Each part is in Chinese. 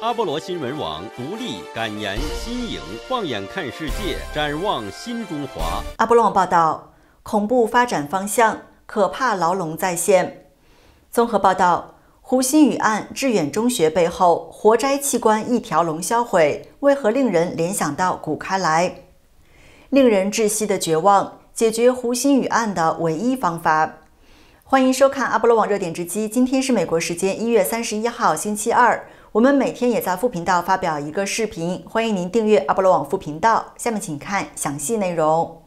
阿波罗新闻网独立敢言新颖，放眼看世界，展望新中华。阿波罗网报道：恐怖发展方向，可怕牢笼再现。综合报道：胡鑫宇案，致远中学背后活摘器官一条龙销毁，为何令人联想到古开来？令人窒息的绝望，解决胡鑫宇案的唯一方法。欢迎收看阿波罗网热点直击。今天是美国时间一月三十一号，星期二。我们每天也在副频道发表一个视频，欢迎您订阅阿波罗网副频道。下面请看详细内容。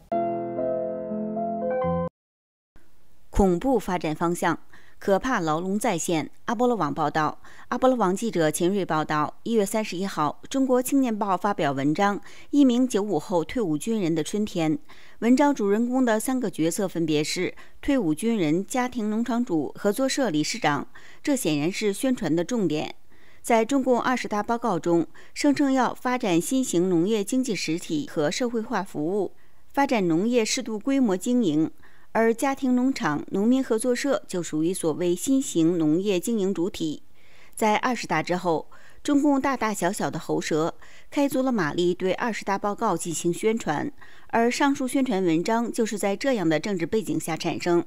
恐怖发展方向，可怕牢笼再现。阿波罗网报道，阿波罗网记者秦锐报道，一月三十一号，《中国青年报》发表文章《一名九五后退伍军人的春天》。文章主人公的三个角色分别是退伍军人、家庭农场主、合作社理事长，这显然是宣传的重点。在中共二十大报告中，声称要发展新型农业经济实体和社会化服务，发展农业适度规模经营，而家庭农场、农民合作社就属于所谓新型农业经营主体。在二十大之后，中共大大小小的喉舌开足了马力，对二十大报告进行宣传，而上述宣传文章就是在这样的政治背景下产生。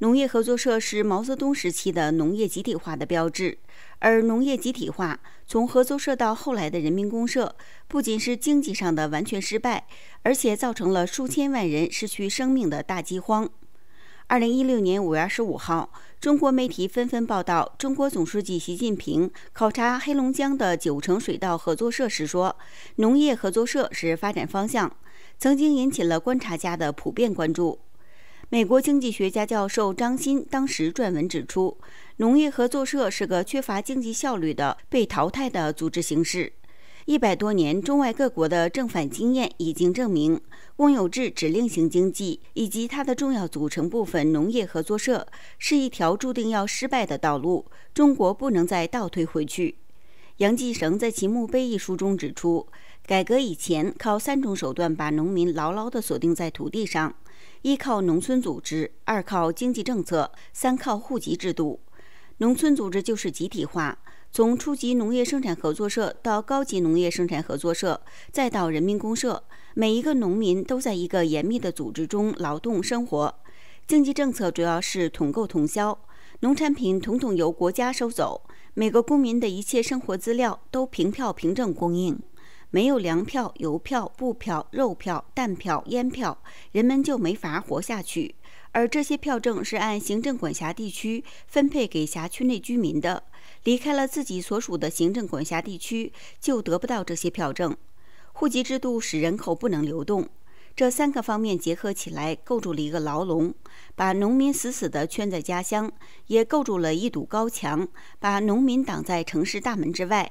农业合作社是毛泽东时期的农业集体化的标志，而农业集体化从合作社到后来的人民公社，不仅是经济上的完全失败，而且造成了数千万人失去生命的大饥荒。二零一六年五月二十五号，中国媒体纷纷报道，中国总书记习近平考察黑龙江的九成水稻合作社时说：“农业合作社是发展方向。”曾经引起了观察家的普遍关注。美国经济学家教授张欣当时撰文指出，农业合作社是个缺乏经济效率的被淘汰的组织形式。一百多年中外各国的正反经验已经证明，公有制指令型经济以及它的重要组成部分农业合作社是一条注定要失败的道路。中国不能再倒退回去。杨继绳在其《墓碑》一书中指出，改革以前靠三种手段把农民牢牢地锁定在土地上。一靠农村组织，二靠经济政策，三靠户籍制度。农村组织就是集体化，从初级农业生产合作社到高级农业生产合作社，再到人民公社，每一个农民都在一个严密的组织中劳动生活。经济政策主要是统购统销，农产品统统由国家收走，每个公民的一切生活资料都凭票凭证供应。没有粮票、邮票、布票、肉票、蛋票、烟票，人们就没法活下去。而这些票证是按行政管辖地区分配给辖区内居民的，离开了自己所属的行政管辖地区，就得不到这些票证。户籍制度使人口不能流动，这三个方面结合起来，构筑了一个牢笼，把农民死死地圈在家乡；也构筑了一堵高墙，把农民挡在城市大门之外。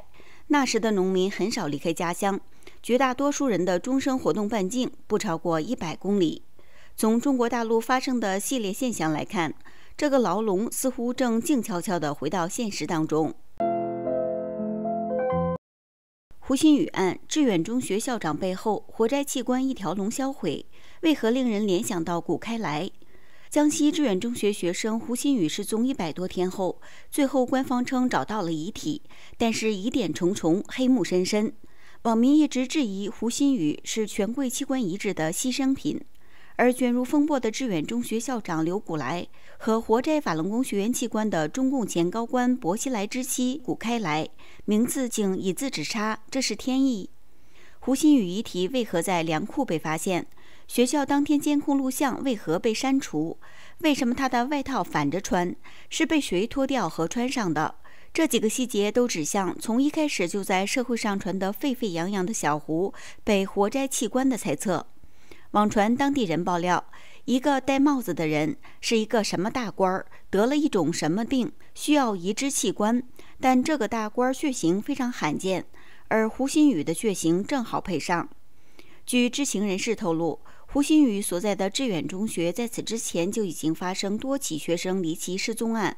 那时的农民很少离开家乡，绝大多数人的终生活动半径不超过一百公里。从中国大陆发生的系列现象来看，这个牢笼似乎正静悄悄地回到现实当中。胡鑫宇案，致远中学校长背后，活摘器官一条龙销毁，为何令人联想到古开来？江西致远中学学生胡新宇失踪一百多天后，最后官方称找到了遗体，但是疑点重重，黑幕深深。网民一直质疑胡新宇是权贵器官移植的牺牲品，而卷入风波的致远中学校长刘古来和活摘法轮功学员器官的中共前高官薄熙来之妻谷开来，名字竟一字之差，这是天意。胡新宇遗体为何在粮库被发现？学校当天监控录像为何被删除？为什么他的外套反着穿？是被谁脱掉和穿上的？这几个细节都指向从一开始就在社会上传得沸沸扬扬的“小胡被活摘器官”的猜测。网传当地人爆料，一个戴帽子的人是一个什么大官儿，得了一种什么病，需要移植器官，但这个大官儿血型非常罕见，而胡鑫宇的血型正好配上。据知情人士透露。胡鑫宇所在的致远中学，在此之前就已经发生多起学生离奇失踪案。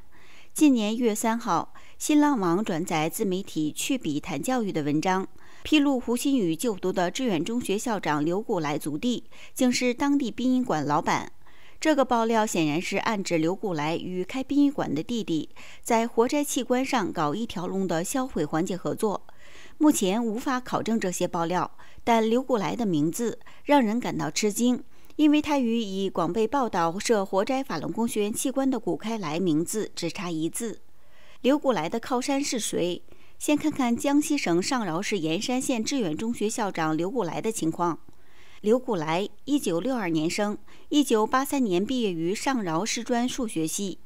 今年一月三号，新浪网转载自媒体“去笔谈教育”的文章，披露胡鑫宇就读的致远中学校长刘古来足弟，竟是当地殡仪馆老板。这个爆料显然是暗指刘古来与开殡仪馆的弟弟，在活摘器官上搞一条龙的销毁环节合作。目前无法考证这些爆料，但刘古来的名字让人感到吃惊，因为他与已广被报道设活摘法轮功学员器官的古开来名字只差一字。刘古来的靠山是谁？先看看江西省上饶市盐山县志远中学校长刘古来的情况。刘古来，一九六二年生，一九八三年毕业于上饶师专数学系，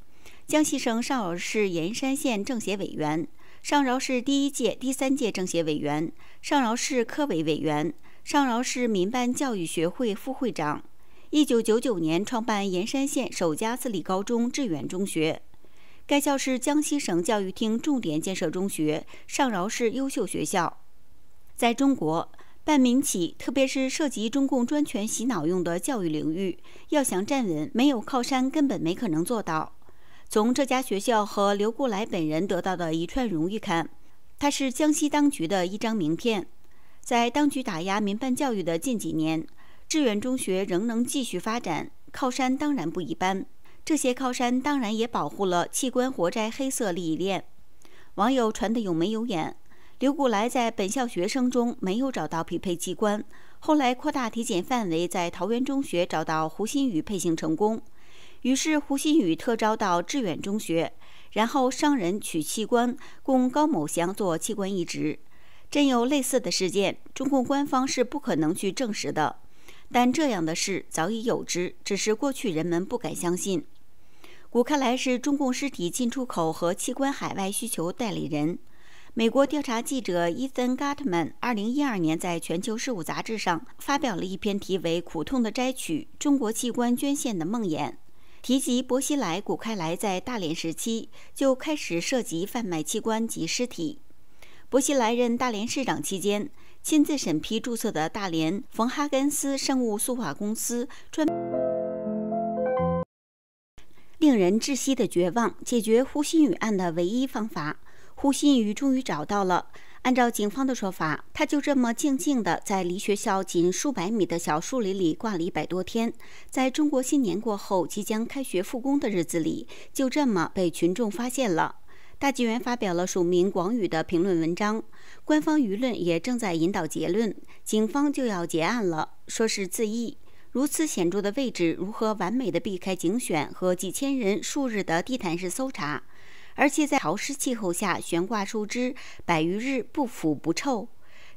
江西省上饶市盐山县政协委员。上饶市第一届、第三届政协委员，上饶市科委委员，上饶市民办教育学会副会长。一九九九年创办盐山县首家私立高中——致远中学，该校是江西省教育厅重点建设中学、上饶市优秀学校。在中国办民企，特别是涉及中共专权洗脑用的教育领域，要想站稳，没有靠山，根本没可能做到。从这家学校和刘顾来本人得到的一串荣誉看，它是江西当局的一张名片。在当局打压民办教育的近几年，志远中学仍能继续发展，靠山当然不一般。这些靠山当然也保护了器官活摘黑色利益链。网友传的有眉有眼，刘顾来在本校学生中没有找到匹配器官，后来扩大体检范围，在桃园中学找到胡新宇配型成功。于是，胡新宇特招到致远中学，然后商人取器官供高某祥做器官移植。真有类似的事件，中共官方是不可能去证实的。但这样的事早已有之，只是过去人们不敢相信。古开来是中共尸体进出口和器官海外需求代理人。美国调查记者伊森· m 特曼二零一二年在《全球事务》杂志上发表了一篇题为《苦痛的摘取：中国器官捐献的梦魇》。提及薄熙来、古开来在大连时期就开始涉及贩卖器官及尸体。薄熙来任大连市长期间，亲自审批注册的大连冯哈根斯生物塑化公司，专。令人窒息的绝望，解决呼新宇案的唯一方法，呼新宇终于找到了。按照警方的说法，他就这么静静地在离学校仅数百米的小树林里挂了一百多天，在中国新年过后即将开学复工的日子里，就这么被群众发现了。大纪元发表了署名广宇的评论文章，官方舆论也正在引导结论，警方就要结案了，说是自缢。如此显著的位置，如何完美地避开警犬和几千人数日的地毯式搜查？而且在潮湿气候下悬挂树枝百余日不腐不臭，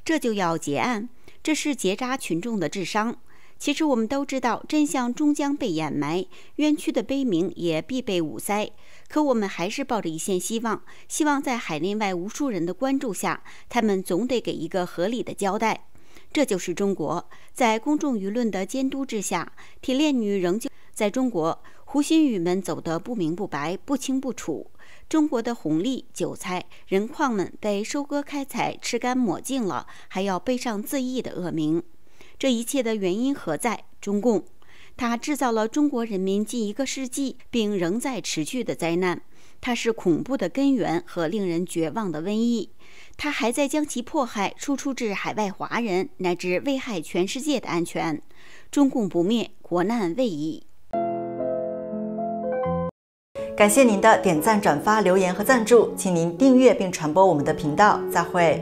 这就要结案，这是结扎群众的智商。其实我们都知道，真相终将被掩埋，冤屈的悲鸣也必被捂塞。可我们还是抱着一线希望，希望在海内外无数人的关注下，他们总得给一个合理的交代。这就是中国，在公众舆论的监督之下，铁链女仍旧在中国，胡鑫宇们走得不明不白、不清不楚。中国的红利、韭菜、人矿们被收割、开采、吃干抹净了，还要背上自缢的恶名。这一切的原因何在？中共，它制造了中国人民近一个世纪，并仍在持续的灾难。它是恐怖的根源和令人绝望的瘟疫。它还在将其迫害输出至海外华人，乃至危害全世界的安全。中共不灭，国难未已。感谢您的点赞、转发、留言和赞助，请您订阅并传播我们的频道。再会。